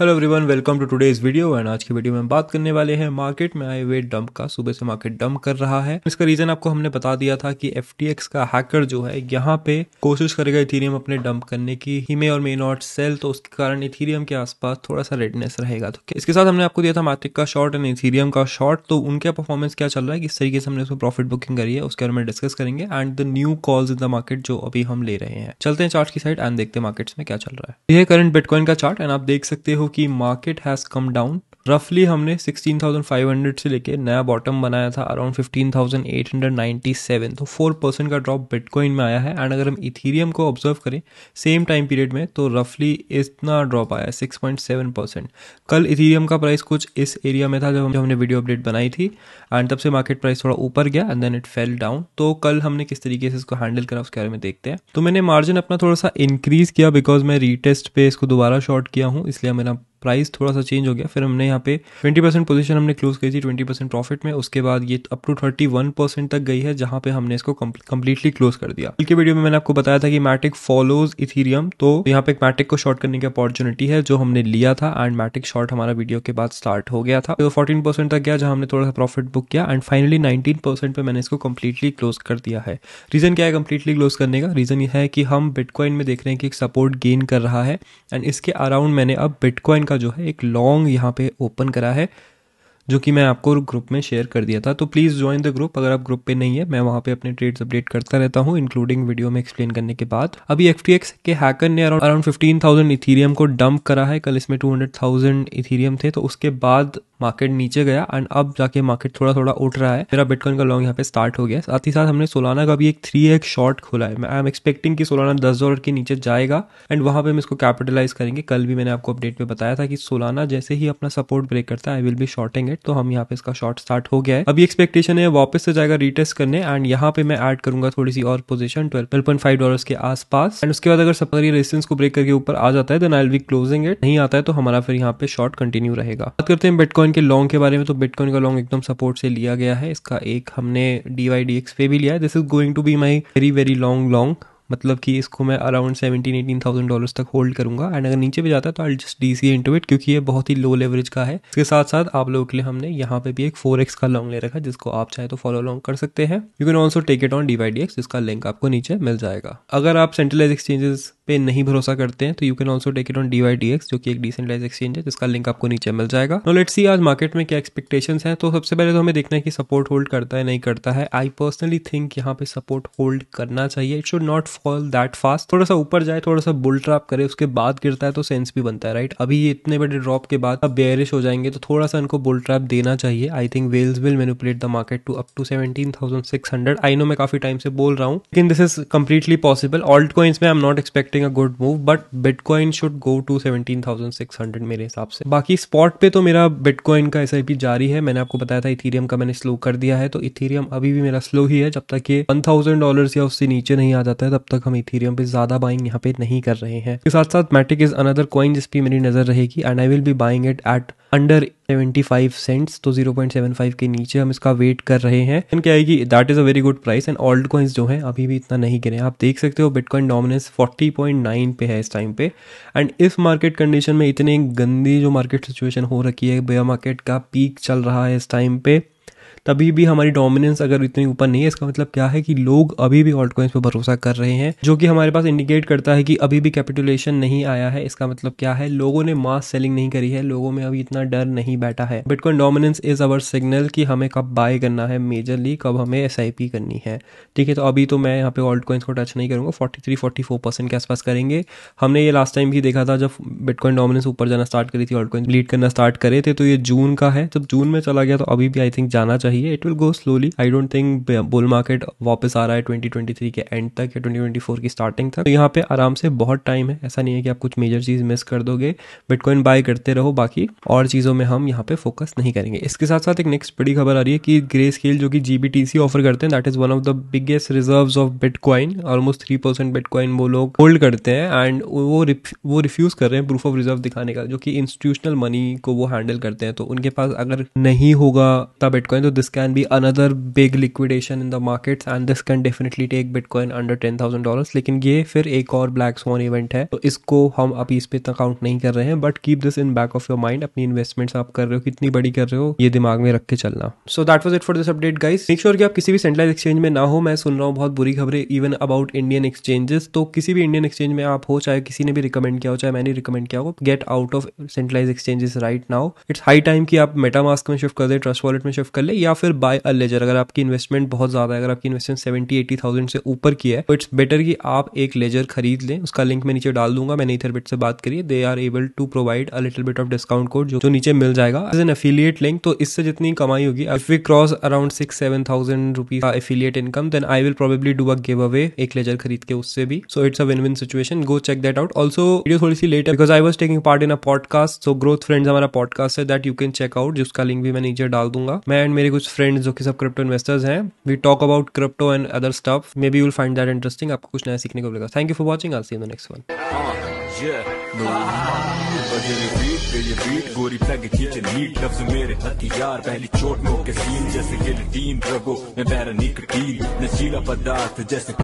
hello everyone welcome to today's video and आज की video में हम बात करने वाले हैं मार्केट में आए हुए डंप का सुबह से मार्केट डंप कर रहा है इसका रीजन आपको हमने बता दिया था कि एफ का हैकर जो है यहाँ पे कोशिश करेगा इथीरियम अपने डंप करने की ही मे और मे नॉट सेल तो उसके कारण इथीरियम के आसपास थोड़ा सा रेडनेस रहेगा तो इसके साथ हमने आपको दिया था मार्केट का शॉर्ट एंड इथीरियम का शॉर्ट तो उनका परफॉर्मेंस क्या चल रहा है किस तरीके से हमने उसमें प्रॉफिट बुकिंग करी है उसके बारे में डिस्कस करेंगे and the new calls in the market जो अभी हम ले रहे हैं चलते हैं चार्ट की साइड एंड देखते हैं मार्केट्स में क्या चल रहा है यह करंट बिटकॉइन का चार्ट एंड आप देख सकते हो though market has come down रफली हमने 16,500 से लेके नया बॉटम बनाया था अराउंड 15,897 तो 4 परसेंट का ड्रॉप बिटकॉइन में आया है एंड अगर हम इथीरियम को ऑब्जर्व करें सेम टाइम पीरियड में तो रफली इतना ड्रॉप आया है 6.7 परसेंट कल इथीरियम का प्राइस कुछ इस एरिया में था जब हमने वीडियो अपडेट बनाई थी एंड तब से मार्केट प्राइस थोड़ा ऊपर गया and then it fell down तो कल हमने किस तरीके से इसको हैंडल करा उसके बारे में देखते हैं तो मैंने मार्जिन अपना थोड़ा सा इंक्रीज किया बिकॉज मैं रीटेस्ट पे इसको दोबारा शॉर्ट किया हूँ इसलिए मेरा प्राइस थोड़ा सा चेंज हो गया फिर हमने यहाँ पे 20 परसेंट पोजिशन हमने क्लोज करी थी 20 परसेंट प्रॉफिट में उसके बाद ये अप टू 31 परसेंट तक गई है जहाँ पे हमने इसको कम्प्लीटली क्लोज कर दिया कल के वीडियो में मैंने आपको बताया था कि मैटिक फॉलोज इथीरियम तो यहाँ पे मैटिक को शॉर्ट करने की अपॉर्चुनिटी है जो हमने लिया था एंड मैटिक शॉर्ट हमारा वीडियो के बाद स्टार्ट हो गया था फोर्टीन तो परसेंट तक गया जहाँ हमने थोड़ा सा प्रॉफिट बुक किया एंड फाइनली नाइनटीन परसेंट पे मैंने इसको कम्प्लीटली क्लोज कर दिया है रीजन क्या है कम्प्लीटली क्लोज करने का रीजन ये है कि हम बिटकॉइन में देख रहे हैं कि एक सपोर्ट गेन कर रहा है एंड इसके अराउंड मैंने अब बिटकॉइन का जो है एक लॉन्ग यहाँ पे ओपन करा है जो कि मैं आपको ग्रुप में शेयर कर दिया था तो प्लीज़ ज्वाइन द ग्रुप अगर आप ग्रुप पे नहीं है मैं वहाँ पे अपने ट्रेड्स अपडेट करता रहता हूँ इंक्लूडिंग वीडियो में एक्सप्लेन करने के बाद अभी एफ के हैकर ने अराउंड अराउंड फिफ्टीन इथीरियम को डंप करा है कल इसमें टू हंड्रेड थाउजेंड इथीरियम थे तो उसके बाद मार्केट नीचे गया एंड अब जाके मार्केट थोड़ा थोड़ा उठ रहा है मेरा बिटकॉइन का लॉन्ग यहाँ पे स्टार्ट हो गया साथ ही साथ हमने सोलाना का भी एक थ्री एक शॉर्ट खोला है आई एम एक्सपेक्टिंग कि सोलाना दस डॉलर के नीचे जाएगा एंड वहाँ पे हम इसको कैपिटलाइज करेंगे कल भी मैंने आपको अपडेट में बताया था कि सोलाना जैसे ही अपना सपोर्ट ब्रेक करता है I will be shorting it तो हम यहाँ पे इसका शॉर्ट स्टार्ट हो गया है अभी एक्सपेक्टेशन है वापस से जाएगा रिटेस्ट करने एंड यहाँ पे मैं ऐड करूंगा थोड़ी सी और position twelve point five dollar के आसपास एंड उसके बाद अगर सप्तरी रेसिडेंस को ब्रेक करके ऊपर आ जाता है then I will be closing it नहीं आता है तो हमारा फिर यहाँ पे शॉर्ट कंटिन्यू रहेगा बात करते हैं बिटकॉइन बिटकॉइन के लॉन्ग के बारे में तो बिटकॉइन का लॉन्ग एकदम सपोर्ट से लिया गया है इसका एक हमने डी वाई डी एक्स पे भी लिया है this is going to be my very very long long मतलब कि इसको मैं around seventeen eighteen thousand dollars तक होल्ड करूंगा एंड अगर नीचे भी जाता है तो I just D C into it क्योंकि ये बहुत ही लो लेवरेज का है इसके साथ साथ आप लोगों के लिए हमने यहाँ पे भी एक फोर एक्स का लॉन्ग ले रखा है जिसको आप चाहे तो फॉलो लॉन्ग कर सकते हैं you can also take it on D Y D X जिसका लिंक आपको नीचे मिल जाएगा अगर आप सेंट्रलाइज एक्सचेंजेस पे नहीं भरोसा करते हैं तो you can also take it on D जो कि एक डिसेंटलाइज एक्सचेंज है जिसका लिंक आपको नीचे मिल जाएगा नो लेट्स सी आज मार्केट में क्या एक्सपेक्टेशन है तो सबसे पहले तो हमें देखना है कि सपोर्ट होल्ड करता है नहीं करता है आई पर्सनली थिंक यहाँ पे सपोर्ट होल्ड करना चाहिए it should not fall that fast थोड़ा सा ऊपर जाए थोड़ा सा बुल ट्रैप करे उसके बाद गिरता है तो सेंस भी बनता है राइट अभी इतने बड़े ड्रॉप के बाद अब बेयरिश हो जाएंगे तो थोड़ा सा इनको बुल ट्रैप देना चाहिए I think whales will manipulate the market to up to seventeen thousand six hundred I know मैं काफी टाइम से बोल रहा हूँ लेकिन this is completely possible alt coins में I am not expecting something a good move but bitcoin should go to seventeen thousand six hundred मेरे हिसाब से बाकी स्पॉट पे तो मेरा बिटकॉइन का एस जारी है मैंने आपको बताया था इथीरियम का मैंने स्लो कर दिया है तो इथीरियम अभी भी मेरा स्लो ही है जब तक ये वन थाउजेंड डॉलर या उससे नीचे नहीं आ जाता है तब तक हम इथीरियम पे ज्यादा बाइंग यहाँ पे नहीं कर रहे हैं इसके साथ साथ मैटिक इज अनदर कॉइन जिसपे मेरी नजर रहेगी and I will be buying it at under seventy five cents तो जीरो पॉइंट सेवन फाइव के नीचे हम इसका वेट कर रहे हैं एंड क्या है कि that is a very good price and old coins जो है अभी भी इतना नहीं गिरे आप देख सकते हो bitcoin dominance forty point nine पे है इस टाइम पे एंड इस मार्केट कंडीशन में इतनी गंदी जो मार्केट सिचुएशन हो रखी है बेयर मार्केट का पीक चल रहा है इस टाइम पे तभी भी हमारी डोमिनेंस अगर इतनी ऊपर नहीं है इसका मतलब क्या है कि लोग अभी भी ऑल्ट कॉइन्स पर भरोसा कर रहे हैं जो कि हमारे पास इंडिकेट करता है कि अभी भी कैपिटुलेशन नहीं आया है इसका मतलब क्या है लोगों ने मास सेलिंग नहीं करी है लोगों में अभी इतना डर नहीं बैठा है bitcoin dominance is our signal कि हमें कब बाय करना है मेजरली कब हमें एस करनी है ठीक है तो अभी तो मैं यहाँ पे ऑल्ट कॉइन्स को टच नहीं करूंगा forty three forty four percent के आसपास करेंगे हमने ये लास्ट टाइम भी देखा था जब बिटकॉइन डोमिनेंस ऊपर जाना स्टार्ट करी थी ऑल्ट कॉइन लीड करना स्टार्ट करे थे तो ये जून का है जब जून में चला गया तो अभी भी आई थिंक जाना चाहिए चाहिए it will go slowly I don't think bull market वापस आ रहा है 2023 के एंड तक या 2024 की स्टार्टिंग तक तो यहाँ पे आराम से बहुत टाइम है ऐसा नहीं है कि आप कुछ मेजर चीज़ मिस कर दोगे बिटकॉइन बाय करते रहो बाकी और चीज़ों में हम यहाँ पे फोकस नहीं करेंगे इसके साथ साथ एक नेक्स्ट बड़ी खबर आ रही है कि ग्रे स्केल जो कि जी ऑफर करते हैं that is one of the biggest reserve of bitcoin almost three percent bitcoin वो लोग होल्ड करते हैं एंड वो वो रिफ्यूज़ कर रहे हैं प्रूफ ऑफ रिजर्व दिखाने का जो कि इंस्टीट्यूशनल मनी को वो हैंडल करते हैं तो उनके पास अगर नहीं होगा तब बिटकॉइन तो this can be another big liquidation in the markets and this can definitely take bitcoin under ten thousand dollar लेकिन ये फिर एक और ब्लैक स्वान इवेंट है तो इसको हम अभी इस पे इतना काउंट नहीं कर रहे हैं but keep this in back of your mind अपनी इन्वेस्टमेंट्स आप कर रहे हो कितनी बड़ी कर रहे हो ये दिमाग में रख के चलना so that was it for this update guys make sure कि आप किसी भी सेंट्रलाइज एक्सचेंज में ना हो मैं सुन रहा हूँ बहुत बुरी खबरें इवन अबाउट इंडियन एक्सचेंजेस तो किसी भी इंडियन एक्सचेंज में आप हो चाहे किसी ने भी रिकमेंड किया हो चाहे मैंने रिकमेंड किया हो get out of centralize exchanges right now it's high time कि आप मेटामास्क में शिफ्ट कर दे ट्रस्ट वॉलेट में शिफ्ट कर ले या या फिर बाय अ लेजर अगर आपकी इन्वेस्टमेंट बहुत ज़्यादा है अगर आपकी इन्वेस्टमेंट सेवेंटी एटी थाउजेंड से ऊपर की है तो इट्स बेटर कि आप एक लेजर खरीद लें उसका लिंक मैं नीचे डाल दूंगा मैंने इथरबिट से बात करी they are able to provide a little bit of discount code जो नीचे मिल जाएगा एज एन एफिलियट लिंक तो इससे जितनी कमाई होगी if we cross around six seven thousand rupees का affiliate income then I will probably do a giveaway एक लेजर खरीद के उससे भी so it's a win win situation go check that out also video थोड़ी सी late है because I was taking part in a podcast so growth friends हमारा podcast है that you can check out जिसका लिंक भी मैं नीचे डाल दूंगा मैं एंड मेरे कुछ कुछ फ्रेंड्स जो कि सब क्रिप्टो इन्वेस्टर्स हैं we talk about crypto and other stuff may be you'll find that interesting आपको कुछ नया सीखने को मिलेगा thank you for watching I'll see in the next one गोरी खींचे नीट लफ्ज मेरे हथियार पहली चोट सीन जैसे रगो मैं बैरा नशीला पदार्थ जैसे